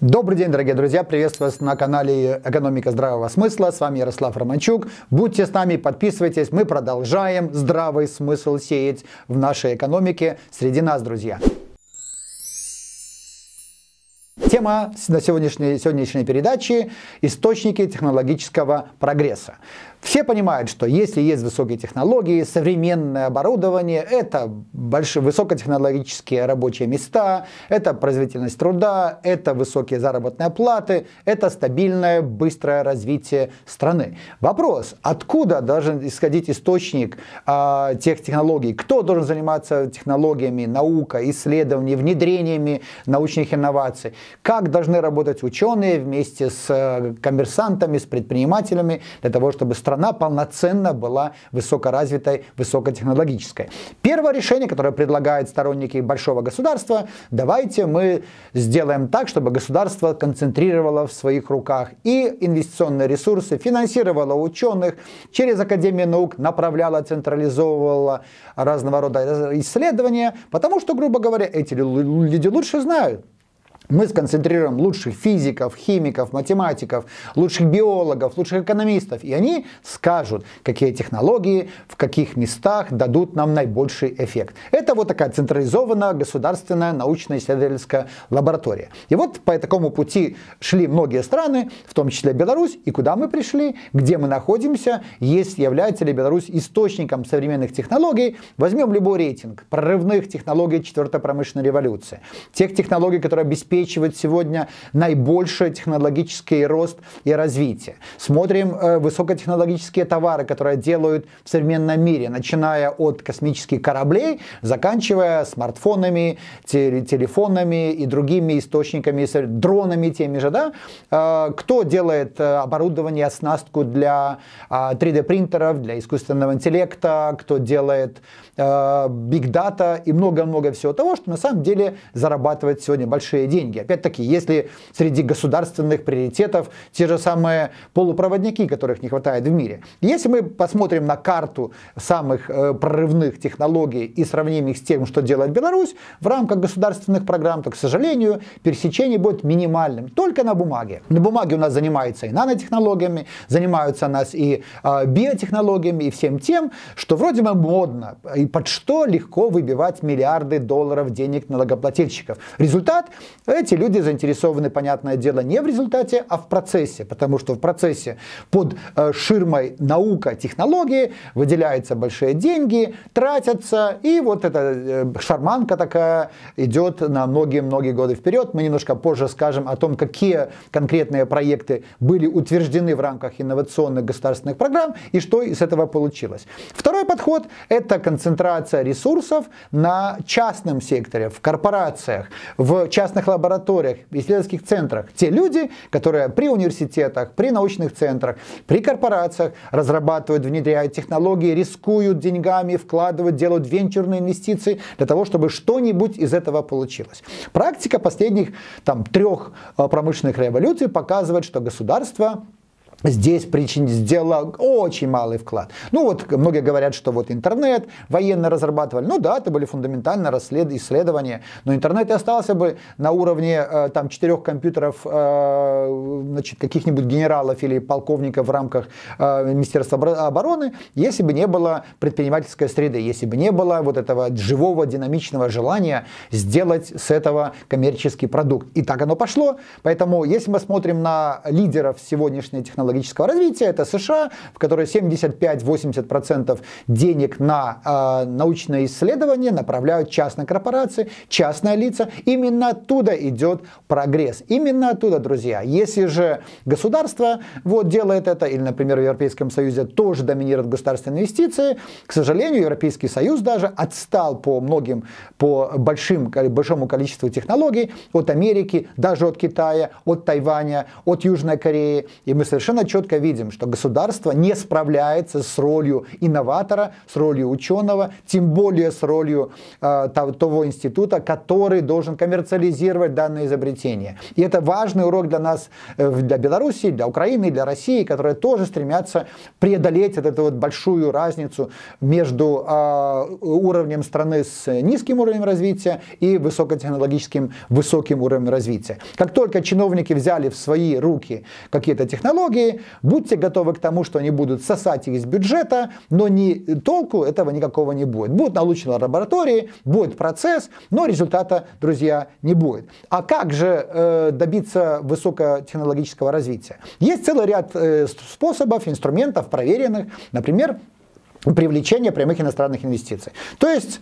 Добрый день, дорогие друзья! Приветствую вас на канале «Экономика здравого смысла». С вами Ярослав Романчук. Будьте с нами, подписывайтесь. Мы продолжаем здравый смысл сеять в нашей экономике среди нас, друзья. Тема на сегодняшней, сегодняшней передаче – источники технологического прогресса. Все понимают, что если есть высокие технологии, современное оборудование, это большие высокотехнологические рабочие места, это производительность труда, это высокие заработные платы, это стабильное, быстрое развитие страны. Вопрос, откуда должен исходить источник а, тех технологий, кто должен заниматься технологиями, наукой, исследованиями, внедрениями научных инноваций, как должны работать ученые вместе с э, коммерсантами, с предпринимателями для того, чтобы страна страна полноценно была высокоразвитой, высокотехнологической. Первое решение, которое предлагают сторонники большого государства, давайте мы сделаем так, чтобы государство концентрировало в своих руках и инвестиционные ресурсы, финансировало ученых, через Академию наук направляло, централизовывало разного рода исследования, потому что, грубо говоря, эти люди лучше знают, мы сконцентрируем лучших физиков, химиков, математиков, лучших биологов, лучших экономистов, и они скажут, какие технологии в каких местах дадут нам наибольший эффект. Это вот такая централизованная государственная научно-исследовательская лаборатория. И вот по такому пути шли многие страны, в том числе Беларусь, и куда мы пришли, где мы находимся, есть, является ли Беларусь источником современных технологий. Возьмем любой рейтинг прорывных технологий четвертой промышленной революции, тех технологий, которые обеспечивают обеспечивает сегодня наибольший технологический рост и развитие. Смотрим э, высокотехнологические товары, которые делают в современном мире, начиная от космических кораблей, заканчивая смартфонами, телефонами и другими источниками, дронами теми же, да? Э, кто делает э, оборудование, оснастку для э, 3D принтеров, для искусственного интеллекта, кто делает биг э, дата и много-много всего того, что на самом деле зарабатывает сегодня большие деньги деньги. Опять-таки, если среди государственных приоритетов те же самые полупроводники, которых не хватает в мире. Если мы посмотрим на карту самых э, прорывных технологий и сравним их с тем, что делает Беларусь, в рамках государственных программ, то, к сожалению, пересечение будет минимальным, только на бумаге. На бумаге у нас занимаются и нанотехнологиями, занимаются нас и э, биотехнологиями, и всем тем, что вроде бы модно, и под что легко выбивать миллиарды долларов денег налогоплательщиков. Результат – эти люди заинтересованы, понятное дело, не в результате, а в процессе, потому что в процессе под э, ширмой наука, технологии выделяются большие деньги, тратятся, и вот эта э, шарманка такая идет на многие-многие годы вперед. Мы немножко позже скажем о том, какие конкретные проекты были утверждены в рамках инновационных государственных программ и что из этого получилось. Второй подход – это концентрация ресурсов на частном секторе, в корпорациях, в частных лабораториях, лабораториях, исследовательских центрах. Те люди, которые при университетах, при научных центрах, при корпорациях разрабатывают, внедряют технологии, рискуют деньгами, вкладывают, делают венчурные инвестиции для того, чтобы что-нибудь из этого получилось. Практика последних там, трех э, промышленных революций показывает, что государство здесь причин сделала очень малый вклад. Ну вот многие говорят, что вот интернет военно разрабатывали. Ну да, это были фундаментально расслед... исследования, но интернет и остался бы на уровне э, там четырех компьютеров э, значит, каких-нибудь генералов или полковников в рамках э, Министерства обороны, если бы не было предпринимательской среды, если бы не было вот этого живого, динамичного желания сделать с этого коммерческий продукт. И так оно пошло. Поэтому если мы смотрим на лидеров сегодняшней технологии, технологического развития, это США, в которой 75-80% денег на э, научные исследования направляют частные корпорации, частные лица. Именно оттуда идет прогресс. Именно оттуда, друзья. Если же государство вот делает это, или, например, в Европейском Союзе тоже доминируют государственные инвестиции, к сожалению, Европейский Союз даже отстал по многим, по большим, большому количеству технологий от Америки, даже от Китая, от Тайваня, от Южной Кореи. И мы совершенно совершенно четко видим, что государство не справляется с ролью инноватора, с ролью ученого, тем более с ролью э, того института, который должен коммерциализировать данное изобретение. И это важный урок для нас, э, для Беларуси, для Украины, для России, которые тоже стремятся преодолеть вот эту вот большую разницу между э, уровнем страны с низким уровнем развития и высокотехнологическим высоким уровнем развития. Как только чиновники взяли в свои руки какие-то технологии, будьте готовы к тому, что они будут сосать их из бюджета, но ни толку этого никакого не будет. Будут научные лаборатории, будет процесс, но результата, друзья, не будет. А как же э, добиться высокотехнологического развития? Есть целый ряд э, способов, инструментов проверенных, например, привлечение прямых иностранных инвестиций. То есть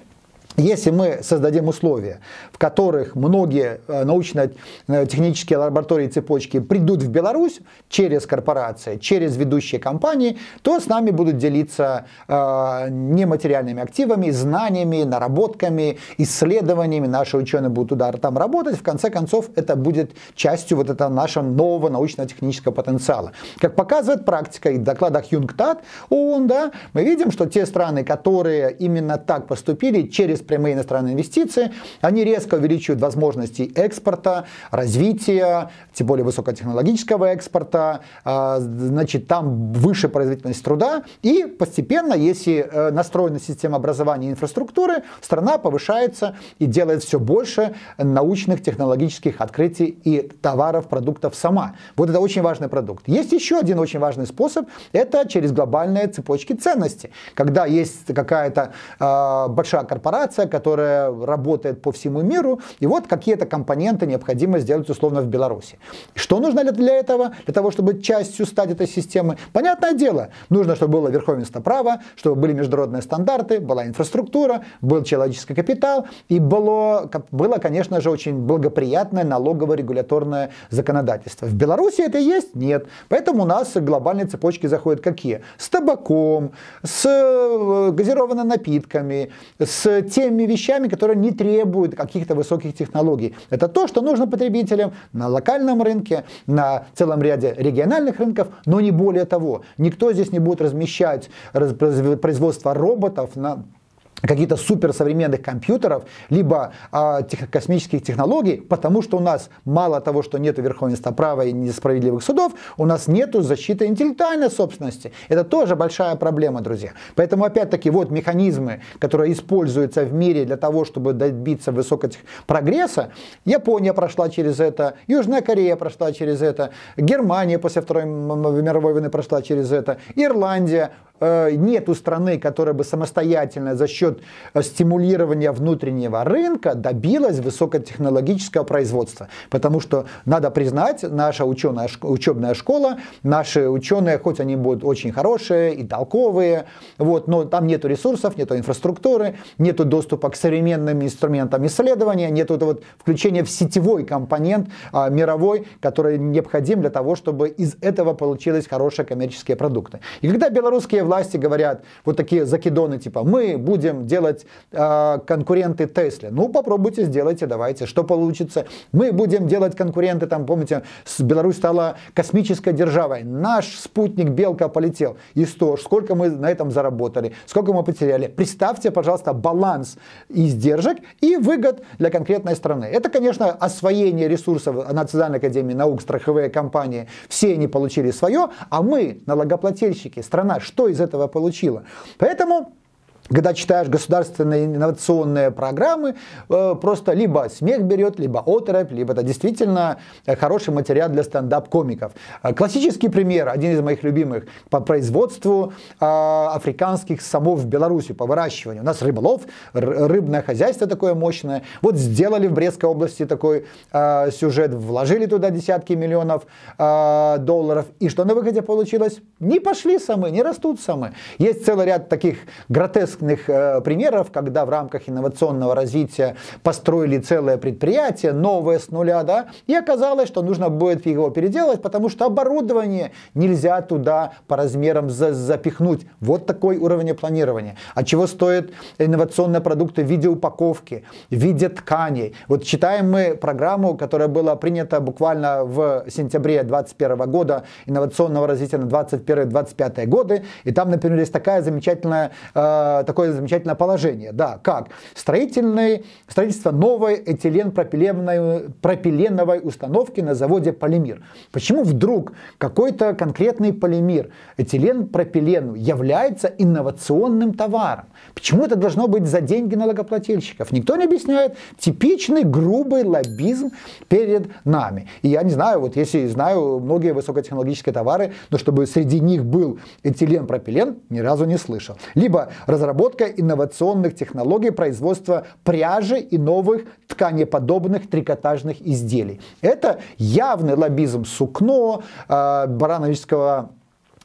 если мы создадим условия, в которых многие э, научно-технические э, лаборатории цепочки придут в Беларусь через корпорации, через ведущие компании, то с нами будут делиться э, нематериальными активами, знаниями, наработками, исследованиями. Наши ученые будут туда там работать. В конце концов, это будет частью вот этого нашего нового научно-технического потенциала. Как показывает практика и в докладах Юнгтад ООН, да, мы видим, что те страны, которые именно так поступили через прямые иностранные инвестиции, они резко увеличивают возможности экспорта, развития, тем более высокотехнологического экспорта, а, значит, там выше производительность труда, и постепенно, если э, настроена система образования и инфраструктуры, страна повышается и делает все больше научных, технологических открытий и товаров, продуктов сама. Вот это очень важный продукт. Есть еще один очень важный способ, это через глобальные цепочки ценности, Когда есть какая-то э, большая корпорация, организация, которая работает по всему миру, и вот какие-то компоненты необходимо сделать условно в Беларуси. Что нужно для этого? Для того, чтобы частью стать этой системы? Понятное дело, нужно, чтобы было верховенство права, чтобы были международные стандарты, была инфраструктура, был человеческий капитал, и было, было конечно же, очень благоприятное налогово-регуляторное законодательство. В Беларуси это есть? Нет. Поэтому у нас глобальные цепочки заходят какие? С табаком, с э, газированными напитками, с теми вещами, которые не требуют каких-то высоких технологий. Это то, что нужно потребителям на локальном рынке, на целом ряде региональных рынков, но не более того. Никто здесь не будет размещать производство роботов на каких-то суперсовременных компьютеров, либо а, тех, космических технологий, потому что у нас мало того, что нет верховенства права и несправедливых судов, у нас нет защиты интеллектуальной собственности. Это тоже большая проблема, друзья. Поэтому, опять-таки, вот механизмы, которые используются в мире для того, чтобы добиться высокого прогресса. Япония прошла через это, Южная Корея прошла через это, Германия после Второй мировой войны прошла через это, Ирландия, Э, нет у страны, которая бы самостоятельно за счет э, стимулирования внутреннего рынка добилась высокотехнологического производства. Потому что, надо признать, наша ученая, учебная школа, наши ученые, хоть они будут очень хорошие и толковые, вот, но там нету ресурсов, нету инфраструктуры, нету доступа к современным инструментам исследования, нет вот включения в сетевой компонент а, мировой, который необходим для того, чтобы из этого получились хорошие коммерческие продукты. И когда белорусские власти говорят вот такие закидоны, типа, мы будем делать э, конкуренты Тесле. Ну, попробуйте, сделайте, давайте, что получится. Мы будем делать конкуренты, там, помните, Беларусь стала космической державой. Наш спутник Белка полетел. И что сколько мы на этом заработали, сколько мы потеряли. Представьте, пожалуйста, баланс издержек и выгод для конкретной страны. Это, конечно, освоение ресурсов Национальной академии наук, страховые компании. Все они получили свое, а мы, налогоплательщики, страна, что из из этого получила. Поэтому когда читаешь государственные инновационные программы, э, просто либо смех берет, либо отрыв, либо это действительно э, хороший материал для стендап-комиков. Э, классический пример, один из моих любимых, по производству африканских самов в Беларуси, по выращиванию. У нас рыболов, рыбное хозяйство такое мощное. Вот сделали в Брестской области такой сюжет, вложили туда десятки миллионов долларов. И что на выходе получилось? Не пошли самы, не растут самы. Есть целый ряд таких гротеск известных э, примеров, когда в рамках инновационного развития построили целое предприятие, новое с нуля, да, и оказалось, что нужно будет его переделать, потому что оборудование нельзя туда по размерам за запихнуть. Вот такой уровень планирования. А чего стоят инновационные продукты в виде упаковки, в виде тканей? Вот читаем мы программу, которая была принята буквально в сентябре 2021 года, инновационного развития на 2021-2025 годы, и там, например, есть такая замечательная э, такое замечательное положение. Да, как? Строительный, строительство новой этилен-пропиленовой установки на заводе «Полимир». Почему вдруг какой-то конкретный полимер, этилен-пропилен, является инновационным товаром? Почему это должно быть за деньги налогоплательщиков? Никто не объясняет. Типичный грубый лоббизм перед нами. И я не знаю, вот если знаю многие высокотехнологические товары, но чтобы среди них был этилен-пропилен, ни разу не слышал. Либо разработчики разработка инновационных технологий производства пряжи и новых тканеподобных трикотажных изделий. Это явный лоббизм сукно, э, барановического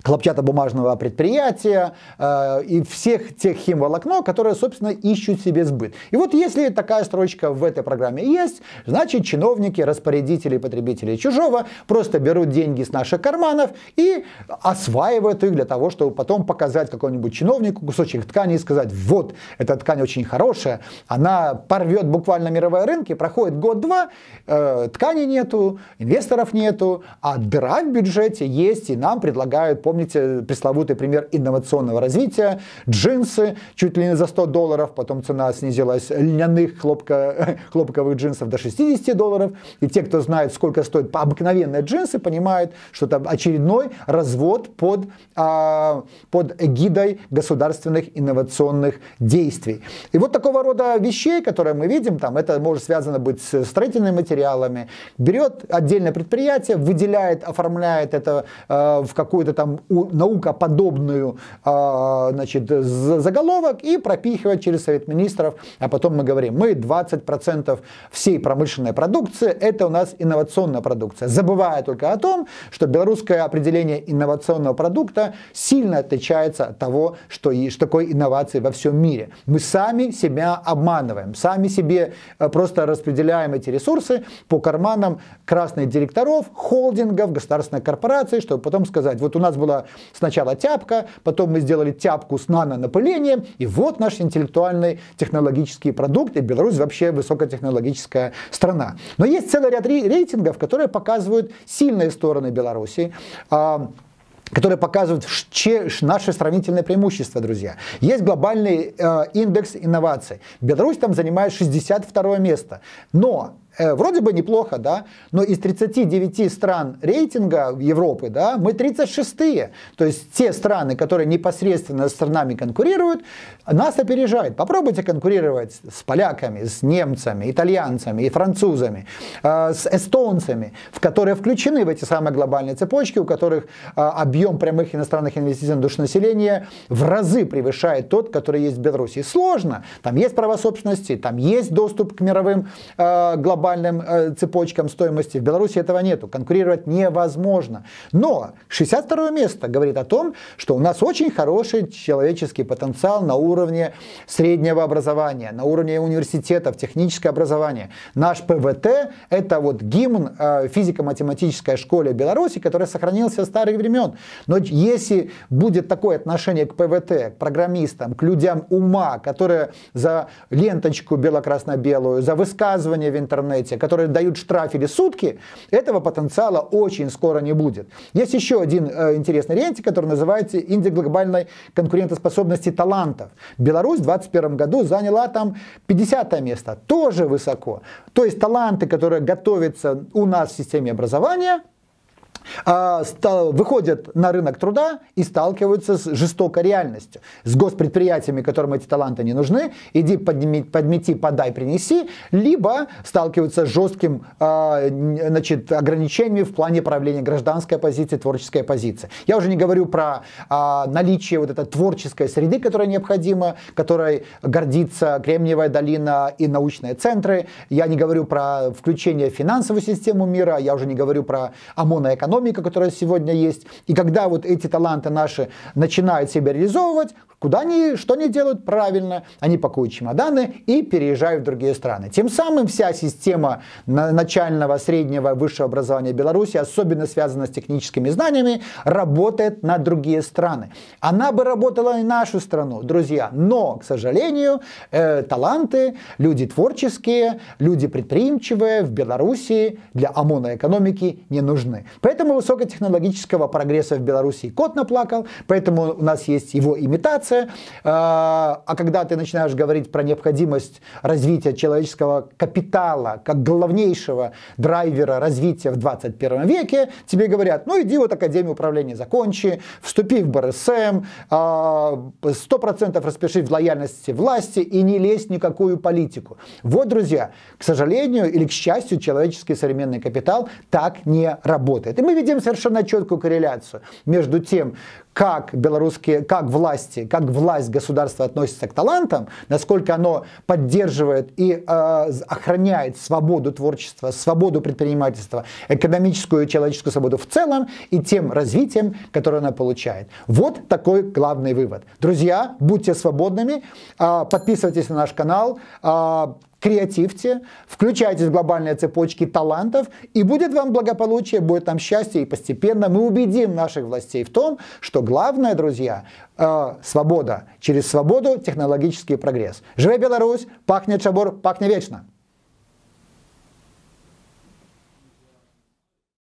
хлопчатобумажного предприятия э, и всех тех химволокно, которые, собственно, ищут себе сбыт. И вот если такая строчка в этой программе есть, значит чиновники, распорядители, потребители чужого просто берут деньги с наших карманов и осваивают их для того, чтобы потом показать какому-нибудь чиновнику кусочек ткани и сказать, вот, эта ткань очень хорошая, она порвет буквально мировые рынки, проходит год-два, э, ткани нету, инвесторов нету, а дыра в бюджете есть, и нам предлагают помощь помните пресловутый пример инновационного развития, джинсы чуть ли не за 100 долларов, потом цена снизилась льняных хлопка, хлопковых джинсов до 60 долларов, и те, кто знает, сколько стоят обыкновенные джинсы, понимают, что это очередной развод под, а, под гидой государственных инновационных действий. И вот такого рода вещей, которые мы видим, там, это может связано быть с строительными материалами, берет отдельное предприятие, выделяет, оформляет это э, в какую-то там наукоподобную а, значит, заголовок и пропихивать через Совет Министров, а потом мы говорим, мы 20% всей промышленной продукции, это у нас инновационная продукция. Забывая только о том, что белорусское определение инновационного продукта сильно отличается от того, что, и, что такое инновации во всем мире. Мы сами себя обманываем, сами себе э, просто распределяем эти ресурсы по карманам красных директоров, холдингов, государственной корпорации, чтобы потом сказать, вот у нас была была сначала тяпка, потом мы сделали тяпку с нанонапылением, и вот наш интеллектуальный технологический продукт, и Беларусь вообще высокотехнологическая страна. Но есть целый ряд рейтингов, которые показывают сильные стороны Беларуси а, которые показывают че, наши сравнительные преимущества, друзья. Есть глобальный э, индекс инноваций. Беларусь там занимает 62 место. Но э, вроде бы неплохо, да, но из 39 стран рейтинга Европы, да, мы 36-е. То есть те страны, которые непосредственно с странами конкурируют, нас опережают. Попробуйте конкурировать с поляками, с немцами, итальянцами и французами, э, с эстонцами, в которые включены в эти самые глобальные цепочки, у которых э, объем прямых иностранных инвестиций на душу населения в разы превышает тот, который есть в Беларуси. Сложно. Там есть права собственности, там есть доступ к мировым э, глобальным глобальным э, цепочкам стоимости. В Беларуси этого нету, конкурировать невозможно. Но 62 место говорит о том, что у нас очень хороший человеческий потенциал на уровне среднего образования, на уровне университетов, техническое образование. Наш ПВТ – это вот гимн э, физико-математической школе Беларуси, который сохранился с старых времен. Но если будет такое отношение к ПВТ, к программистам, к людям ума, которые за ленточку бело-красно-белую, за высказывание в интернете, эти, которые дают штраф или сутки, этого потенциала очень скоро не будет. Есть еще один э, интересный рейтинг, который называется индекс глобальной конкурентоспособности талантов. Беларусь в 2021 году заняла там 50 место, тоже высоко. То есть таланты, которые готовятся у нас в системе образования, а, выходят на рынок труда и сталкиваются с жестокой реальностью, с госпредприятиями, которым эти таланты не нужны, иди подними, подмети, подай, принеси, либо сталкиваются с жестким а, значит, ограничениями в плане правления гражданской оппозиции, творческой оппозиции. Я уже не говорю про а, наличие вот этой творческой среды, которая необходима, которой гордится Кремниевая долина и научные центры. Я не говорю про включение в финансовую систему мира, я уже не говорю про ОМОН и экономику, экономика, которая сегодня есть. И когда вот эти таланты наши начинают себя реализовывать, Куда они, что они делают правильно? Они пакуют чемоданы и переезжают в другие страны. Тем самым вся система начального, среднего, высшего образования Беларуси, особенно связанная с техническими знаниями, работает на другие страны. Она бы работала и нашу страну, друзья. Но, к сожалению, э, таланты, люди творческие, люди предприимчивые в Беларуси для ОМОНа экономики не нужны. Поэтому высокотехнологического прогресса в Беларуси кот наплакал, поэтому у нас есть его имитация, информация. А, а когда ты начинаешь говорить про необходимость развития человеческого капитала как главнейшего драйвера развития в 21 веке, тебе говорят, ну иди вот Академию управления закончи, вступи в БРСМ, 100% а, распиши в лояльности власти и не лезь в никакую политику. Вот, друзья, к сожалению или к счастью, человеческий современный капитал так не работает. И мы видим совершенно четкую корреляцию между тем, как белорусские, как власти, как власть государства относится к талантам, насколько оно поддерживает и э, охраняет свободу творчества, свободу предпринимательства, экономическую и человеческую свободу в целом и тем развитием, которое она получает. Вот такой главный вывод. Друзья, будьте свободными, э, подписывайтесь на наш канал, э, креативьте, включайтесь в глобальные цепочки талантов, и будет вам благополучие, будет там счастье, и постепенно мы убедим наших властей в том, что главное, друзья, э, свобода. Через свободу технологический прогресс. Живи Беларусь, пахнет шабор, пахнет вечно.